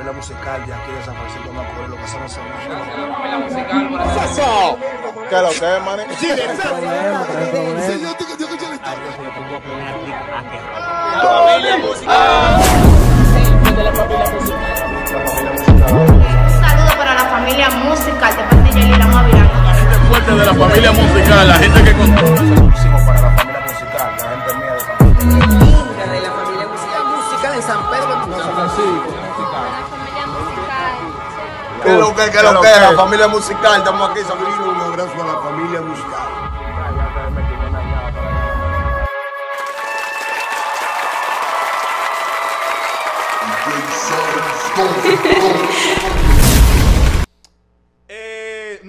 escuela musical de aquí de San Francisco de Macorís, lo que ¿Qué lo que es, ¡Sí, sí, yo la ah, pues ¡La familia saludo para la familia musical de La fuerte de la familia musical, la gente que controla. para la familia musical, la de San Pedro. La familia musical. ¿Qué que, La familia musical. Estamos aquí, sabiendo un abrazo a la familia musical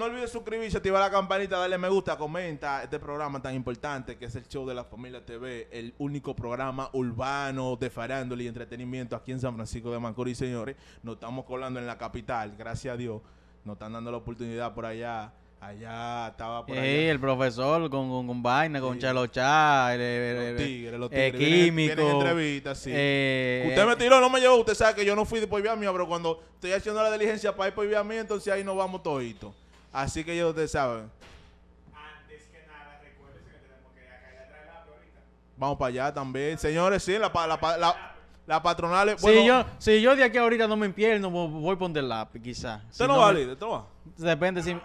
no olvides suscribirse, activar la campanita, darle me gusta, comenta este programa tan importante que es el show de la familia TV, el único programa urbano de farándula y entretenimiento aquí en San Francisco de Macorís, señores. Nos estamos colando en la capital, gracias a Dios. Nos están dando la oportunidad por allá. Allá estaba por sí, el profesor con, con, vaina, con charlo el, el, químico. usted me eh, tiró, no me llevó. Usted sabe que yo no fui de Poivia pero cuando estoy haciendo la diligencia para ir por mía, entonces ahí nos vamos toditos. Así que ellos te saben. Antes que nada, recuerden que tenemos que acá allá atrás la ahorita. Vamos para allá también. Señores, sí, la, la, la, la la patronal es, bueno, si, yo, yo de aquí ahorita no me empierno, voy a poner lápiz, quizás. Si no, no vale? ¿Te toma. Depende si...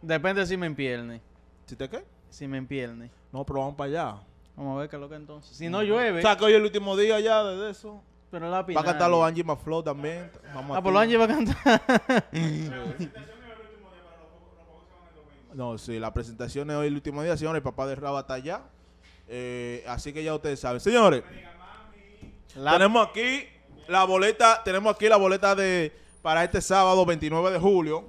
Depende si me empierne. ¿Si te qué? Si me empierne. No, pero vamos para allá. Vamos a ver qué es lo que entonces. Si mm. no, llueve... O sea, que hoy el último día ya de eso va a cantar los Angie Flow también. Vamos ah, pues los Angie va a cantar. no, sí, la presentación es hoy el último día, señores. El papá de Raba está allá. Eh, así que ya ustedes saben. Señores, tenemos aquí la boleta, tenemos aquí la boleta de para este sábado 29 de julio.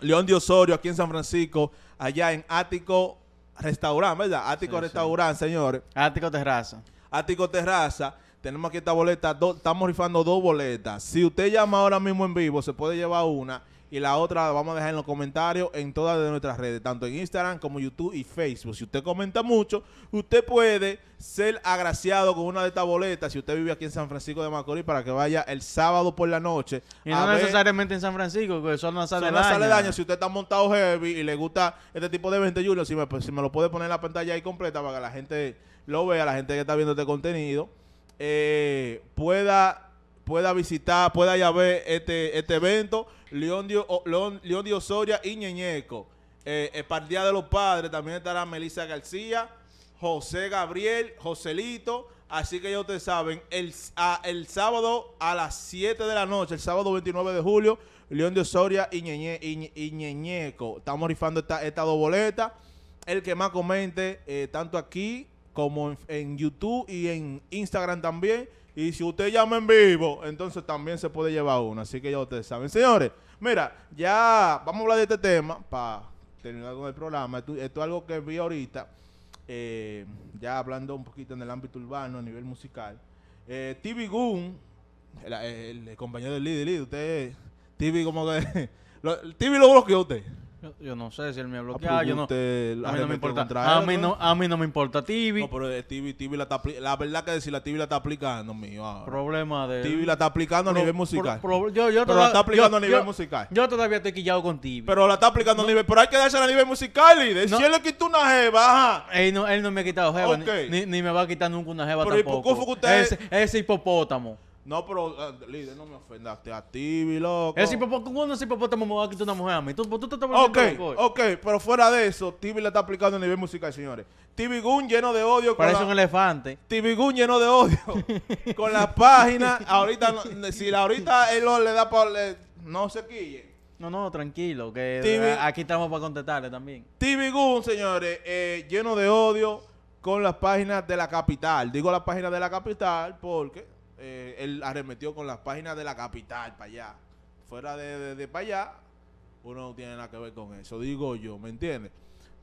León de Osorio, aquí en San Francisco, allá en Ático Restaurante, ¿verdad? Ático Restaurant, Restaurante, señores. Ático Terraza. Ático Terraza. Tenemos aquí esta boleta, estamos rifando dos boletas. Si usted llama ahora mismo en vivo, se puede llevar una y la otra la vamos a dejar en los comentarios en todas nuestras redes, tanto en Instagram como YouTube y Facebook. Si usted comenta mucho, usted puede ser agraciado con una de estas boletas si usted vive aquí en San Francisco de Macorís para que vaya el sábado por la noche. Y no necesariamente en San Francisco, porque eso no sale, sale daño. Si usted está montado heavy y le gusta este tipo de 20 Julio, si me, pues, si me lo puede poner en la pantalla ahí completa para que la gente lo vea, la gente que está viendo este contenido eh, pueda, pueda visitar, pueda ya ver este, este evento. León de León, y Ñeñeco. Eh, eh, el Día de los Padres también estará Melissa García, José Gabriel, Joselito. Así que ya ustedes saben, el, el sábado a las 7 de la noche, el sábado 29 de julio, León de Osoria y, y, Ñeñeco. Estamos rifando estas esta dos boletas. El que más comente, tanto aquí como en, YouTube y en Instagram también. Y si usted llama en vivo, entonces también se puede llevar uno. Así que ya ustedes saben. Señores, mira, ya vamos a hablar de este tema para terminar con el programa. Esto, es algo que vi ahorita, eh, ya hablando un poquito en el ámbito urbano, a nivel musical. Eh, TV Goon, el, compañero del líder, usted, TV como que... Lo, TV lo bloqueó usted. Yo, no sé si él me ha ah, Yo no, a mí no me importa. A mí no, a mí no me importa Tibi. No, pero Tibi, eh, Tibi la está La verdad que si la Tibi la está aplicando, mío. Ah. Problema de. Tibi la está aplicando a nivel musical. yo, yo pero la está aplicando a nivel musical. Yo todavía estoy quillado con Tibi. Pero la está aplicando a nivel. Pero hay que darse a nivel musical. Y si él le quitó una jeva. Él no, él no me ha quitado jeva. Ni, ni, me va a quitar nunca una jeva pero tampoco. Ese, ese hipopótamo. No, pero, eh, líder, no me ofendaste a ti, loco. Es hipopótamo, es hipopótamo una mujer a mí. Tú, tú te estás Ok, ok, pero fuera de eso, Tibi le está aplicando a nivel musical, señores. Tibi Gun lleno de odio. Parece un elefante. Tibi Gun lleno de odio. con las páginas. ahorita, si ahorita él le da para... No se quille. No, no, tranquilo, que eh, aquí estamos para contestarle también. TV Gun, señores, eh, lleno de odio con las páginas de la capital. Digo las páginas de la capital porque eh, él arremetió con las páginas de la capital para allá. Fuera de, de, para allá, uno no tiene nada que ver con eso, digo yo, ¿me entiendes?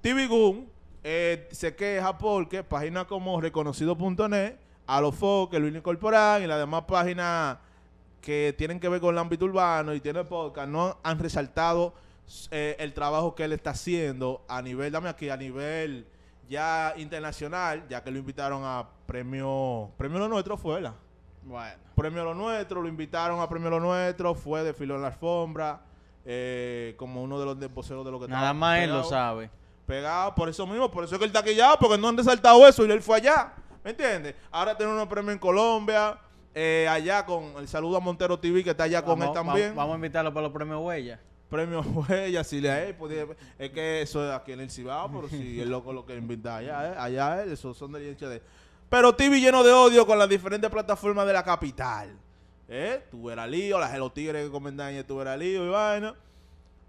TV Goon eh, se queja porque páginas como reconocido.net, a los que lo incorporan y las demás páginas que tienen que ver con el ámbito urbano y tiene podcast, no han resaltado eh, el trabajo que él está haciendo a nivel, dame aquí, a nivel ya internacional, ya que lo invitaron a premio, premio nuestro fuera. Bueno. Premio Lo Nuestro, lo invitaron a Premio Lo Nuestro, fue, desfiló en la alfombra, eh, como uno de los deposeros de lo que Nada más él lo sabe. Pegado, por eso mismo, por eso es que él está ya porque no han resaltado eso y él fue allá. ¿Me entiendes? Ahora tiene unos premio en Colombia, eh, allá con el saludo a Montero TV que está allá con él también. Vamos, a invitarlo para los premios Huella. premio Huella, si le hay, eh, pues, es que eso es aquí en el Cibao, pero si el loco lo que invita allá, eh, allá él, eso son de de pero TV lleno de odio con las diferentes plataformas de la capital. ¿Eh? Tuve lío, las Hello Tigres que comentan y tuve lío y vaina.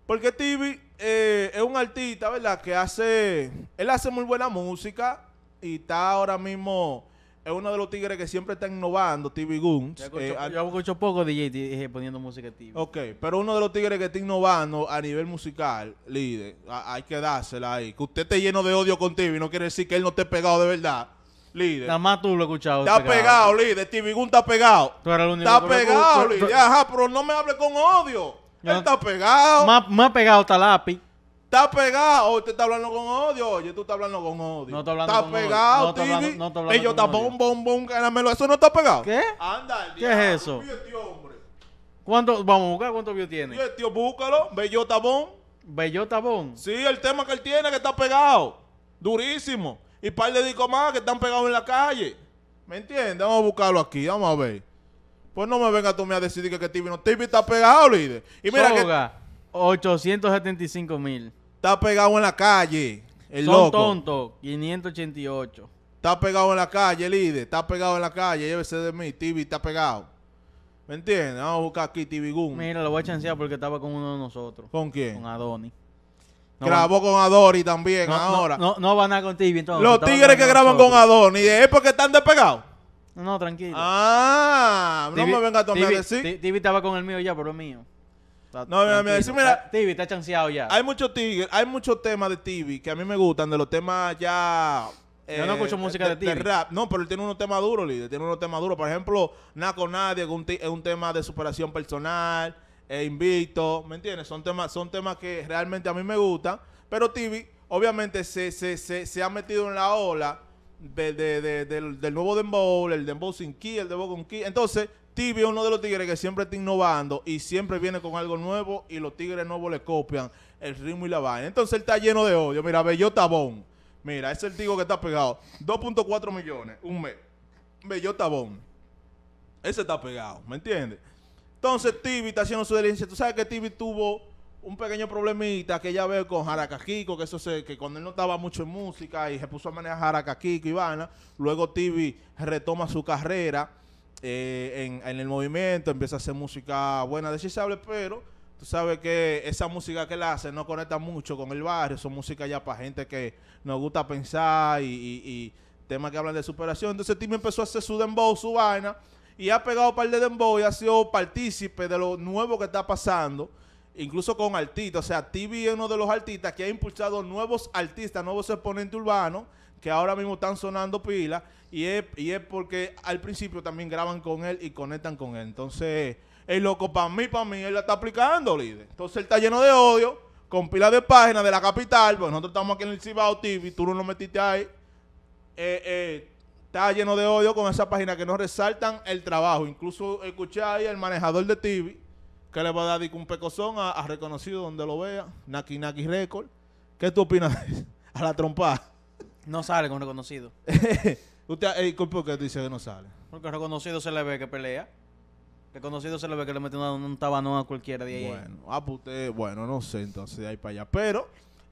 Porque TV eh, es un artista, ¿verdad? Que hace. Él hace muy buena música y está ahora mismo. Es uno de los tigres que siempre está innovando, TV Goons. Yo escucho, eh, poco DJ eh, poniendo música TV. Ok, pero uno de los tigres que está innovando a nivel musical, líder, hay que dársela ahí. Que usted esté lleno de odio con TV no quiere decir que él no esté pegado de verdad. Líder. Nada más tú lo he escuchado. Está pegado, líder. Stevie está pegado. Tú eres el único. Está pegado, líder. Ajá, pero no me hable con odio. Él está pegado. Más, ha pegado está lápiz. Está pegado. usted te está hablando con odio. Oye, tú estás hablando con odio. No está hablando está con pegado, odio. Está pegado, No está hablando, Ellos está bom, bom, bom, caramelo. Eso no está pegado. ¿Qué? ¿Qué es eso? Este hombre. ¿Cuánto, vamos a buscar cuánto vio tiene. Este tío, tío, búscalo. Bello Tabón. Bello Tabón. Sí, el tema que él tiene que está pegado. Durísimo y par de discos más que están pegados en la calle. ¿Me entiendes? Vamos a buscarlo aquí, vamos a ver. Pues no me venga tú me a decir que, que Tibi no. Tibi está pegado, líder. Y mira Soga, que... 875 mil. Está pegado en la calle. El Son tonto, 588. Está pegado en la calle, líder. Está pegado en la calle. Llévese de mí. Tibi está pegado. ¿Me entiendes? Vamos a buscar aquí Tibi Gun. Mira, lo voy a chancear porque estaba con uno de nosotros. ¿Con quién? Con Adonis grabó con Adori también ahora. No, no, van a con TV entonces. Los tigres que graban con Adori, es porque están despegados. No, tranquilo. Ah, no me venga a tomar a decir. TV estaba con el mío ya, pero es mío. no, mira, mira, mira. TV está chanceado ya. Hay muchos tigres, hay muchos temas de TV que a mí me gustan, de los temas ya Yo no eh, escucho música de, de, rap. No, pero él tiene unos temas duros, líder. Tiene unos temas duros. Por ejemplo, Naco Nadie es un, tema de superación personal e Invicto, ¿me entiendes? Son temas, son temas que realmente a mí me gustan, pero TV obviamente se, se, se, se ha metido en la ola del, nuevo Dembow, el Dembow sin key, el Dembow con key. Entonces, TV es uno de los tigres que siempre está innovando y siempre viene con algo nuevo y los tigres nuevos le copian el ritmo y la vaina. Entonces, él está lleno de odio. Mira, Bellota Tabón, Mira, es el tigo que está pegado. 2.4 millones, un mes. Bellota Ese está pegado, ¿me entiendes? Entonces Tibi está haciendo su diligencia. Tú sabes que Tibi tuvo un pequeño problemita que ya ve con Jaracajico, que eso se, que cuando él no estaba mucho en música y se puso a manejar Jaracajico y vaina, luego Tibi retoma su carrera eh, en, el movimiento, empieza a hacer música buena, desechable, pero tú sabes que esa música que él hace no conecta mucho con el barrio, son música ya para gente que nos gusta pensar y, y, y temas que hablan de superación. Entonces Tibi empezó a hacer su dembow, su vaina, y ha pegado para par de dembow ha sido partícipe de lo nuevo que está pasando, incluso con artistas. O sea, TV es uno de los artistas que ha impulsado nuevos artistas, nuevos exponentes urbanos que ahora mismo están sonando pila y es, porque al principio también graban con él y conectan con él. Entonces, el loco para mí, para mí, él la está aplicando, líder. Entonces, él está lleno de odio, con pila de páginas de la capital, porque nosotros estamos aquí en el Cibao TV, tú no lo metiste ahí. Eh, eh está lleno de odio con esa página que no resaltan el trabajo. Incluso escucháis el manejador de TV que le va a dar un pecozón a, reconocido donde lo vea, Naki Naki Record. ¿Qué tú opinas a la trompada? No sale con reconocido. Usted, eh, ¿Por qué dice que no sale? Porque reconocido se le ve que pelea. Reconocido se le ve que le mete un tabanón a cualquiera de ahí. Bueno, ah, pues bueno, no sé entonces de ahí para allá. Pero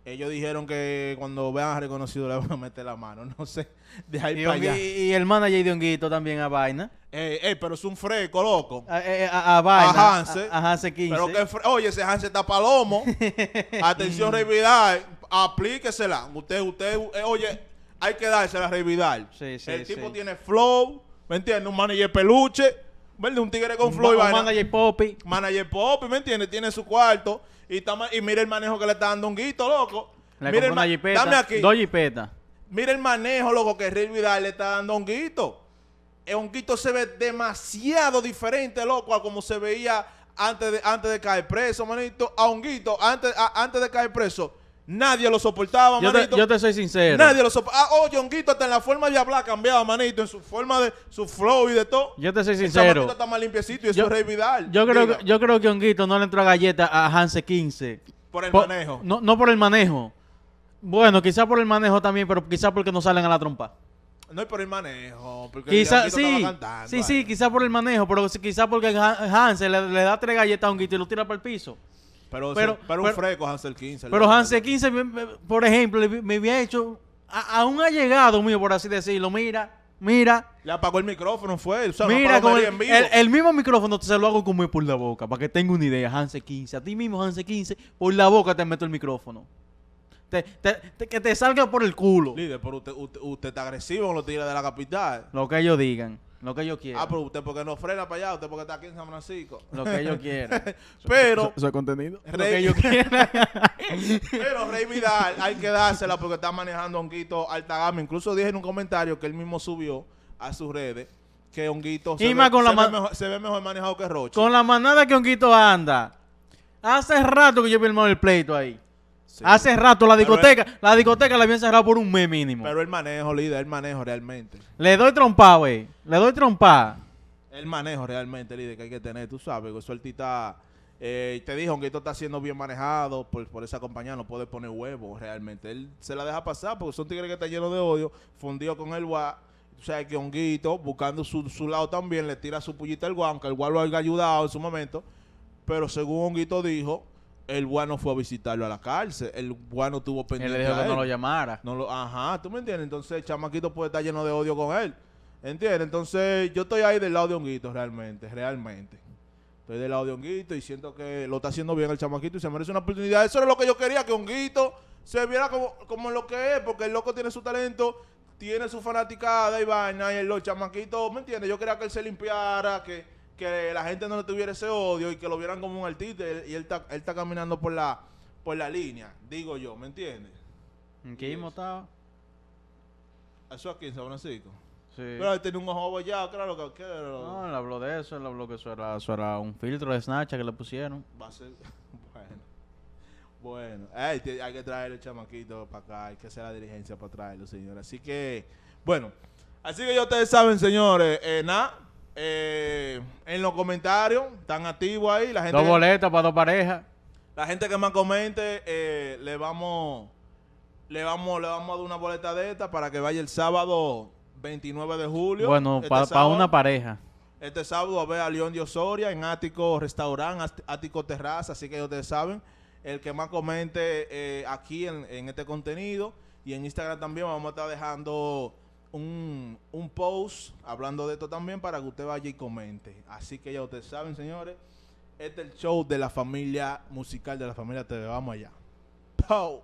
ellos dijeron que cuando vean reconocido le van a meter la mano, no sé. De ahí para allá. y, el manager de Honguito también a vaina. Eh, eh, pero es un freco loco. A, eh, eh, a, vaina. A Hanse. A, Hanse 15. Pero que, oye, ese Hanse está palomo. Atención, Rey Vidal, aplíquesela. Usted, usted, eh, oye, hay que dársela a Rey Vidal. Sí, sí, el tipo tiene flow, ¿me entiendes? Un manager peluche ¿verdad? Un tigre con flow y vaina. Manager Poppy. Manager Poppy, ¿me entiendes? Tiene su cuarto y, y mira el manejo que le está dando un guito, loco. Le el dame aquí. Dos jipetas. Mira el manejo, loco, que Rey Vidal le está dando a guito. El Honguito se ve demasiado diferente, loco, a como se veía antes de, antes de caer preso, manito. A Honguito, antes, antes de caer preso, Nadie lo soportaba, manito. Te, yo te soy sincero. Nadie lo soportaba. Ah, oh, jonguito está en la forma de hablar cambiaba, manito. En su forma de... Su flow y de todo. Yo te soy sincero. está más limpiecito y eso yo, es Rey Yo creo, que, yo creo no le entró a galleta a Hanse 15. Por el manejo. No, no por el manejo. Bueno, quizás por el manejo también, pero quizás porque no salen a la trompa. No es por el manejo, porque quizá, el sí, Sí, sí, quizás por el manejo, pero quizás porque Hanse le, da tres galletas a Honguito y lo tira para el piso. Pero, un freco, Hansel 15. Pero Hansel 15, por ejemplo, me había hecho aún ha llegado allegado mío, por así decirlo, mira, mira. Le apagó el micrófono, fue. mira, el, mismo micrófono se lo hago conmigo por la boca, para que tenga una idea, Hansel 15. A ti mismo, Hansel 15, por la boca te meto el micrófono. que te salga por el culo. Líder, pero usted, está agresivo con los de la capital. Lo que ellos digan. Lo que yo quiero. Ah, pero usted porque no frena para allá, usted porque está aquí en San Francisco. Lo que yo quiero. pero. Eso es contenido. lo que yo quiero. pero Rey Vidal, hay que dársela porque está manejando Honguito alta Incluso dije en un comentario que él mismo subió a sus redes que Honguito se, ve, se, ve mejor, manejado que Roche. Con la manada que Honguito anda. Hace rato que yo vi el pleito ahí. Hace rato la discoteca, la discoteca la habían cerrado por un mes mínimo. Pero el manejo, líder, el manejo realmente. Le doy trompa, güey. Le doy trompa. El manejo realmente, líder, que hay que tener. Tú sabes, que sueltita. Eh, te dijo, que está siendo bien manejado por, esa compañía, no puede poner huevo realmente. Él se la deja pasar porque son tigres que están llenos de odio, fundido con el guá. O sea que Honguito, buscando su, lado también, le tira su pullita al guá, aunque el guá lo haya ayudado en su momento. Pero según Honguito dijo, el guano fue a visitarlo a la cárcel. El guano tuvo pendiente. Él le dijo que no lo llamara. No ajá, ¿tú me entiendes? Entonces el chamaquito puede estar lleno de odio con él. ¿Entiendes? Entonces yo estoy ahí del lado de Honguito realmente, realmente. Estoy del lado de Honguito y siento que lo está haciendo bien el chamaquito y se merece una oportunidad. Eso era lo que yo quería, que Honguito se viera como, lo que es, porque el loco tiene su talento, tiene su fanaticada y vaina y el, los chamaquitos, ¿me entiendes? Yo quería que él se limpiara, que que la gente no le tuviera ese odio y que lo vieran como un artista y él está él caminando por la, por la línea, digo yo, ¿me entiendes? ¿En qué hemos Eso aquí en San Francisco. Sí. Pero él tiene un ojo ya claro que No, él habló de eso, él habló que eso era, eso un filtro de snatcha que le pusieron. Va a ser. Bueno. Bueno, hay, que traer el chamaquito para acá, hay que hacer la dirigencia para traerlo, señores. Así que, bueno, así que ya ustedes saben, señores, eh, nada, eh, en los comentarios, están activos ahí. La gente dos boletas para dos parejas. La gente que más comente, eh, le vamos le vamos le vamos a dar una boleta de esta para que vaya el sábado 29 de julio. Bueno, este para una pareja. Este sábado a ver a León de Osoria en Ático Restaurante, Ático Terraza, así que ustedes saben. El que más comente eh, aquí en este contenido y en Instagram también vamos a estar dejando un, un post hablando de esto también para que usted vaya y comente. Así que ya ustedes saben, señores, este es el show de la familia musical de la familia TV. Vamos allá. ¡Pow!